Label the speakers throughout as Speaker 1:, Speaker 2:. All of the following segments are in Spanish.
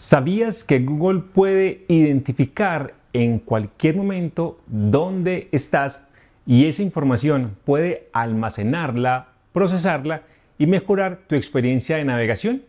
Speaker 1: ¿Sabías que Google puede identificar en cualquier momento dónde estás y esa información puede almacenarla, procesarla y mejorar tu experiencia de navegación?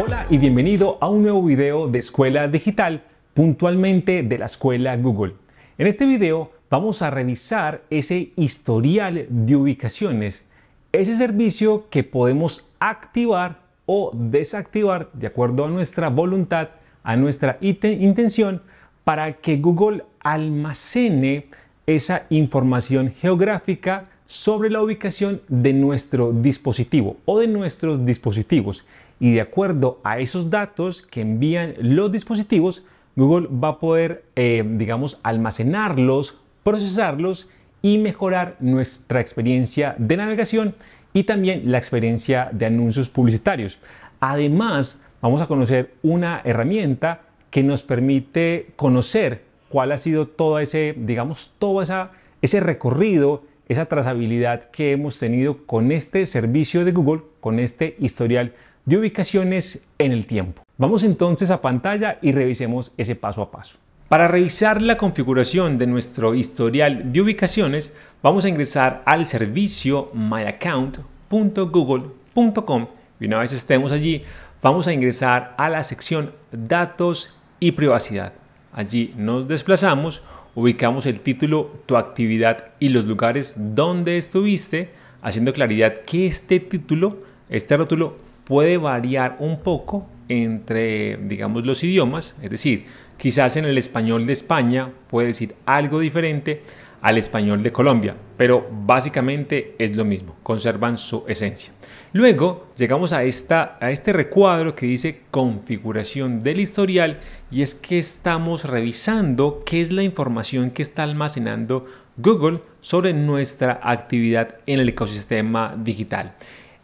Speaker 1: Hola y bienvenido a un nuevo video de Escuela Digital, puntualmente de la Escuela Google. En este video vamos a revisar ese historial de ubicaciones, ese servicio que podemos activar o desactivar de acuerdo a nuestra voluntad, a nuestra intención, para que Google almacene esa información geográfica sobre la ubicación de nuestro dispositivo o de nuestros dispositivos. Y de acuerdo a esos datos que envían los dispositivos, Google va a poder, eh, digamos, almacenarlos, procesarlos y mejorar nuestra experiencia de navegación y también la experiencia de anuncios publicitarios. Además, vamos a conocer una herramienta que nos permite conocer cuál ha sido todo ese, digamos, todo ese recorrido, esa trazabilidad que hemos tenido con este servicio de Google, con este historial de ubicaciones en el tiempo. Vamos entonces a pantalla y revisemos ese paso a paso. Para revisar la configuración de nuestro historial de ubicaciones, vamos a ingresar al servicio myaccount.google.com y una vez estemos allí, vamos a ingresar a la sección Datos y Privacidad. Allí nos desplazamos, ubicamos el título, tu actividad y los lugares donde estuviste, haciendo claridad que este título, este rótulo, puede variar un poco entre, digamos, los idiomas, es decir, quizás en el español de España puede decir algo diferente al español de Colombia, pero básicamente es lo mismo, conservan su esencia. Luego llegamos a, esta, a este recuadro que dice configuración del historial y es que estamos revisando qué es la información que está almacenando Google sobre nuestra actividad en el ecosistema digital.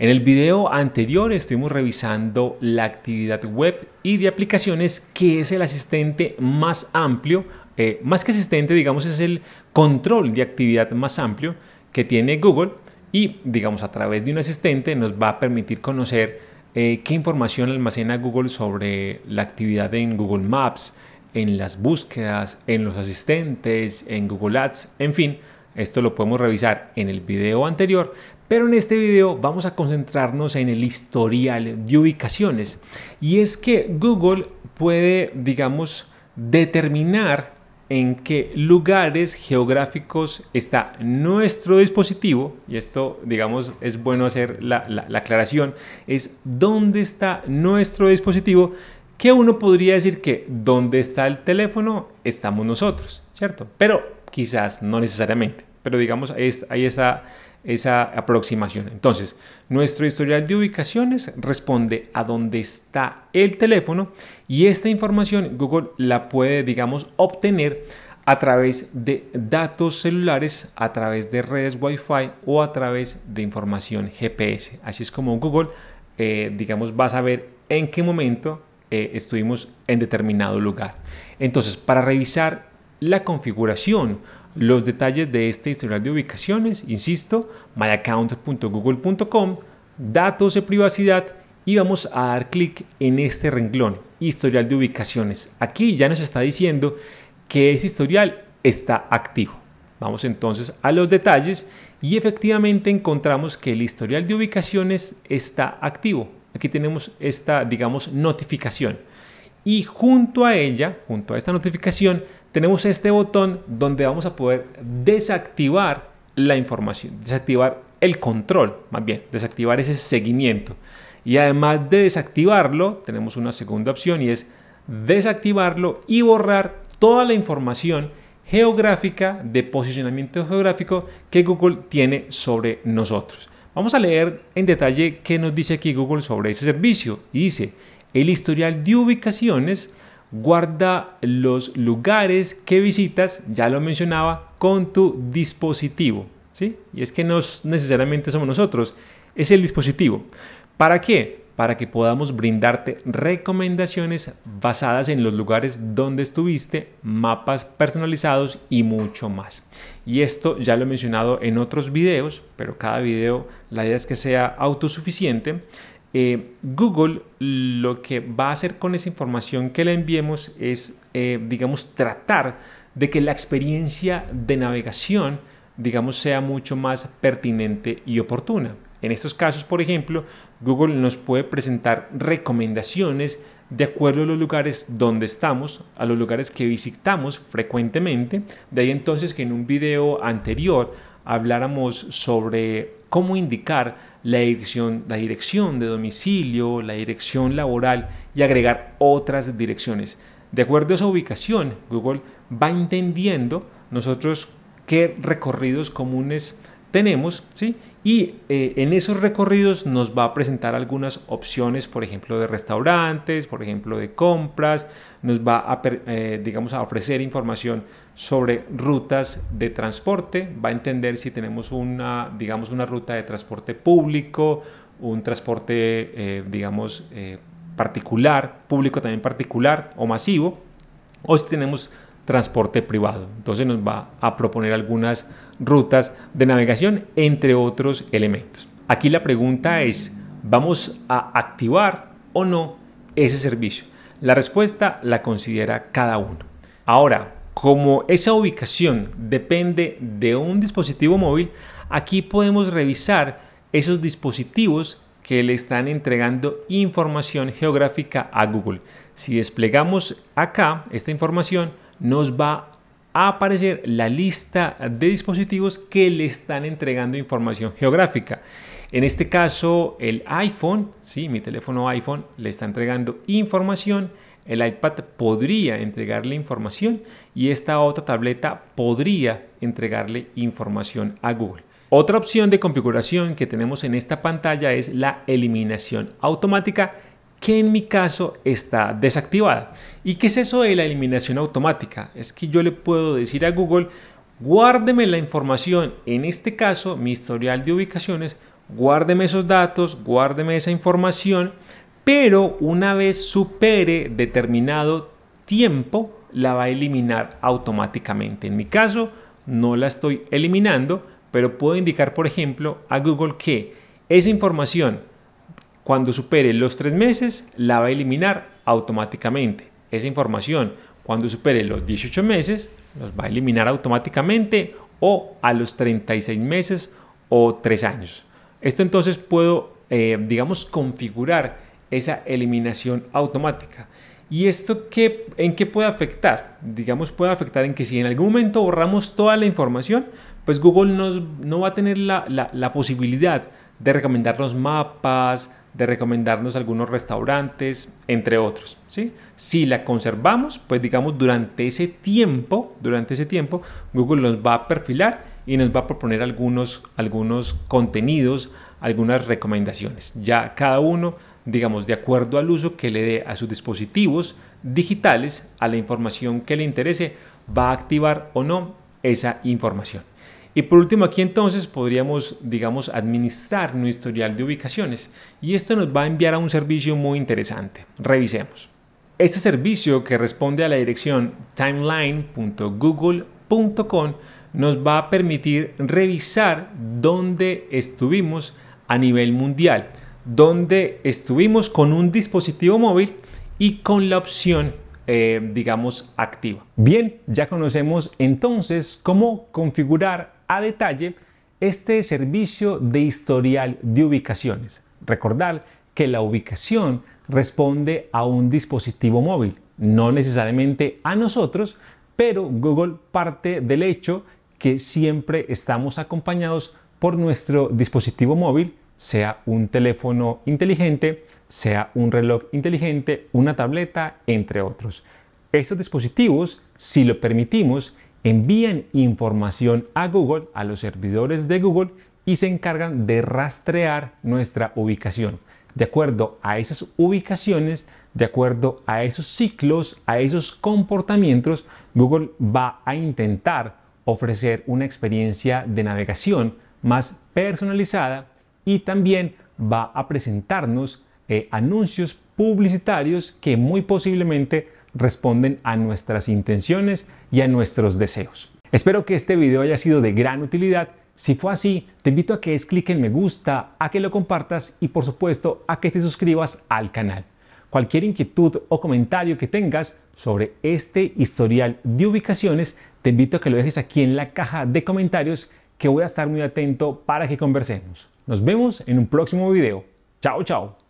Speaker 1: En el video anterior estuvimos revisando la actividad web y de aplicaciones que es el asistente más amplio, eh, más que asistente digamos es el control de actividad más amplio que tiene Google y digamos a través de un asistente nos va a permitir conocer eh, qué información almacena Google sobre la actividad en Google Maps, en las búsquedas, en los asistentes, en Google Ads, en fin, esto lo podemos revisar en el video anterior, pero en este video vamos a concentrarnos en el historial de ubicaciones. Y es que Google puede, digamos, determinar en qué lugares geográficos está nuestro dispositivo, y esto, digamos, es bueno hacer la, aclaración, es dónde está nuestro dispositivo, que uno podría decir que dónde está el teléfono estamos nosotros, ¿cierto? Pero Quizás, no necesariamente, pero digamos, hay esa, aproximación. Entonces, nuestro historial de ubicaciones responde a dónde está el teléfono y esta información Google la puede, digamos, obtener a través de datos celulares, a través de redes Wi-Fi o a través de información GPS. Así es como Google, eh, digamos, va a saber en qué momento eh, estuvimos en determinado lugar. Entonces, para revisar la configuración, los detalles de este historial de ubicaciones, insisto, myaccount.google.com, datos de privacidad y vamos a dar clic en este renglón, historial de ubicaciones. Aquí ya nos está diciendo que ese historial está activo. Vamos entonces a los detalles y efectivamente encontramos que el historial de ubicaciones está activo. Aquí tenemos esta, digamos, notificación. Y junto a ella, junto a esta notificación, tenemos este botón donde vamos a poder desactivar la información, desactivar el control, más bien, desactivar ese seguimiento. Y además de desactivarlo, tenemos una segunda opción y es desactivarlo y borrar toda la información geográfica de posicionamiento geográfico que Google tiene sobre nosotros. Vamos a leer en detalle qué nos dice aquí Google sobre ese servicio. Y dice, el historial de ubicaciones guarda los lugares que visitas, ya lo mencionaba, con tu dispositivo. ¿sí? Y es que no necesariamente somos nosotros, es el dispositivo. ¿Para qué? Para que podamos brindarte recomendaciones basadas en los lugares donde estuviste, mapas personalizados y mucho más. Y esto ya lo he mencionado en otros videos, pero cada video la idea es que sea autosuficiente eh, Google lo que va a hacer con esa información que le enviemos es, eh, digamos, tratar de que la experiencia de navegación, digamos, sea mucho más pertinente y oportuna. En estos casos, por ejemplo, Google nos puede presentar recomendaciones de acuerdo a los lugares donde estamos, a los lugares que visitamos frecuentemente. De ahí entonces que en un video anterior habláramos sobre cómo indicar la dirección, la dirección de domicilio, la dirección laboral y agregar otras direcciones. De acuerdo a esa ubicación, Google va entendiendo nosotros qué recorridos comunes tenemos, ¿sí? Y eh, en esos recorridos nos va a presentar algunas opciones, por ejemplo, de restaurantes, por ejemplo, de compras, nos va a, eh, digamos, a ofrecer información sobre rutas de transporte, va a entender si tenemos una, digamos, una ruta de transporte público, un transporte, eh, digamos, particular, público también particular o masivo, o si tenemos transporte privado. Entonces nos va a proponer algunas rutas de navegación, entre otros elementos. Aquí la pregunta es, ¿vamos a activar o no ese servicio? La respuesta la considera cada uno. Ahora, como esa ubicación depende de un dispositivo móvil, aquí podemos revisar esos dispositivos que le están entregando información geográfica a Google. Si desplegamos acá esta información, nos va a aparecer la lista de dispositivos que le están entregando información geográfica. En este caso, el iPhone, sí, mi teléfono iPhone le está entregando información, el iPad podría entregarle información y esta otra tableta podría entregarle información a Google. Otra opción de configuración que tenemos en esta pantalla es la eliminación automática que en mi caso está desactivada. ¿Y qué es eso de la eliminación automática? Es que yo le puedo decir a Google, guárdeme la información, en este caso mi historial de ubicaciones, guárdeme esos datos, guárdeme esa información, pero una vez supere determinado tiempo, la va a eliminar automáticamente. En mi caso, no la estoy eliminando, pero puedo indicar, por ejemplo, a Google que esa información cuando supere los tres meses, la va a eliminar automáticamente. Esa información, cuando supere los 18 meses, los va a eliminar automáticamente o a los 36 meses o 3 años. Esto entonces puedo, eh, digamos, configurar esa eliminación automática. ¿Y esto en qué puede afectar? Digamos, puede afectar en que si en algún momento borramos toda la información, pues Google no va a tener la, posibilidad de recomendar los mapas, de recomendarnos algunos restaurantes, entre otros. ¿sí? Si la conservamos, pues digamos durante ese tiempo, durante ese tiempo, Google nos va a perfilar y nos va a proponer algunos, algunos contenidos, algunas recomendaciones. Ya cada uno, digamos, de acuerdo al uso que le dé a sus dispositivos digitales, a la información que le interese, va a activar o no esa información. Y por último, aquí entonces podríamos, digamos, administrar un historial de ubicaciones. Y esto nos va a enviar a un servicio muy interesante. Revisemos. Este servicio que responde a la dirección timeline.google.com nos va a permitir revisar dónde estuvimos a nivel mundial, dónde estuvimos con un dispositivo móvil y con la opción eh, digamos, activa. Bien, ya conocemos entonces cómo configurar a detalle este servicio de historial de ubicaciones. Recordar que la ubicación responde a un dispositivo móvil, no necesariamente a nosotros, pero Google parte del hecho que siempre estamos acompañados por nuestro dispositivo móvil, sea un teléfono inteligente, sea un reloj inteligente, una tableta, entre otros. Estos dispositivos, si lo permitimos, envían información a Google, a los servidores de Google, y se encargan de rastrear nuestra ubicación. De acuerdo a esas ubicaciones, de acuerdo a esos ciclos, a esos comportamientos, Google va a intentar ofrecer una experiencia de navegación más personalizada y también va a presentarnos eh, anuncios publicitarios que muy posiblemente responden a nuestras intenciones y a nuestros deseos. Espero que este video haya sido de gran utilidad. Si fue así, te invito a que des clic en me gusta, a que lo compartas y por supuesto a que te suscribas al canal. Cualquier inquietud o comentario que tengas sobre este historial de ubicaciones, te invito a que lo dejes aquí en la caja de comentarios que voy a estar muy atento para que conversemos. Nos vemos en un próximo video. Chao, chao.